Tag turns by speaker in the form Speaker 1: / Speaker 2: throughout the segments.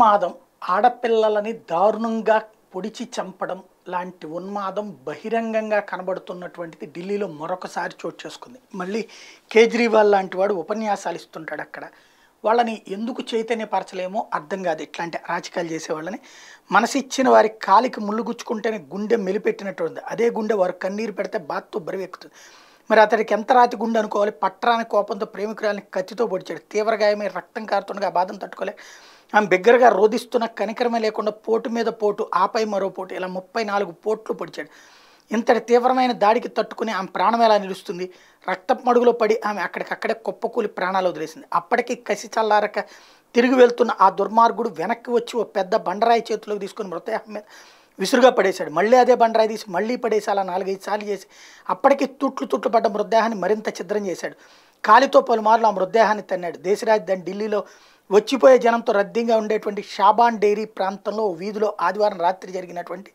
Speaker 1: ఉన్మాదం ఆడపిల్లలని దారుణంగా పొడిచి చంపడం లాంటి ఉన్మాదం బహిరంగంగా కనబడుతున్నటువంటిది ఢిల్లీలో మరొకసారి చోటు చేసుకుంది మళ్ళీ కేజ్రీవాల్ లాంటి వాడు ఉపన్యాసాలు ఇస్తుంటాడు అక్కడ వాళ్ళని ఎందుకు చైతన్యపరచలేమో అర్థం కాదు ఇట్లాంటి రాజకీయాలు చేసేవాళ్ళని మనసిచ్చిన వారి కాలికి ముళ్ళు గుచ్చుకుంటేనే గుండె మెలిపెట్టినట్టుంది అదే గుండె వారు కన్నీరు పెడితే బాత్తో బరివెక్కుతుంది మరి అతడికి ఎంత రాతి గుండె అనుకోవాలి పట్టరాని కోపంతో ప్రేమికురాలని కత్తితో పొడిచాడు తీవ్రగాయమే రక్తం కారుతుండగా బాధను తట్టుకోలే ఆమె బిగ్గరగా రోధిస్తున్న కనికరమే లేకుండా పోటు మీద పోటు ఆపై మరో పోటు ఇలా ముప్పై నాలుగు పోట్లు పొడిచాడు ఇంతటి తీవ్రమైన దాడికి తట్టుకుని ఆమె ప్రాణం ఎలా నిలుస్తుంది రక్తపు మడుగులో పడి ఆమె అక్కడికక్కడే కుప్పకూలి ప్రాణాలు వదిలేసింది అప్పటికి కసి చల్లారక తిరిగి వెళ్తున్న ఆ దుర్మార్గుడు వెనక్కి వచ్చి ఓ పెద్ద బండరాయి చేతిలోకి తీసుకుని మృతదేహం మీద విసురుగా పడేశాడు మళ్ళీ అదే బండరాయి తీసి మళ్ళీ పడేసి అలా నాలుగైదు సార్లు చేసి అప్పటికి తుట్లు తుట్లు పడ్డ మృతదేహాన్ని మరింత ఛిద్రం చేశాడు కాలితో పలుమార్లు ఆ మృతదేహాన్ని తన్నాడు దేశ రాజధాని ఢిల్లీలో వచ్చిపోయే జనంతో రద్దీగా ఉండేటువంటి షాబాన్ డైరీ ప్రాంతంలో వీధిలో ఆదివారం రాత్రి జరిగినటువంటి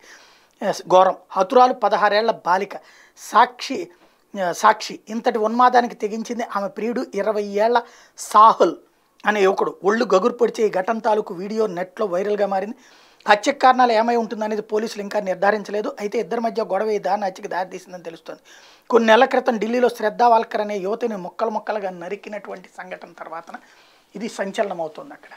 Speaker 1: ఘోరం హతురాలు పదహారేళ్ల బాలిక సాక్షి సాక్షి ఇంతటి ఉన్మాదానికి తెగించింది ఆమె ప్రియుడు ఇరవై ఏళ్ల సాహుల్ అనే యువకుడు ఒళ్ళు గగురు పొడిచే ఈ ఘటన తాలూకు వీడియో నెట్లో వైరల్గా మారింది హత్యకు కారణాలు ఏమై ఉంటుందనేది పోలీసులు ఇంకా నిర్ధారించలేదు అయితే ఇద్దరి మధ్య గొడవ ఈ హత్యకి హత్యకు దారితీసిందని తెలుస్తుంది కొన్ని నెలల క్రితం ఢిల్లీలో శ్రద్ధ వాల్కర్ అనే యువతిని ముక్కలు ముక్కలుగా నరికినటువంటి సంఘటన తర్వాత ఇది సంచలనం అవుతుంది అక్కడ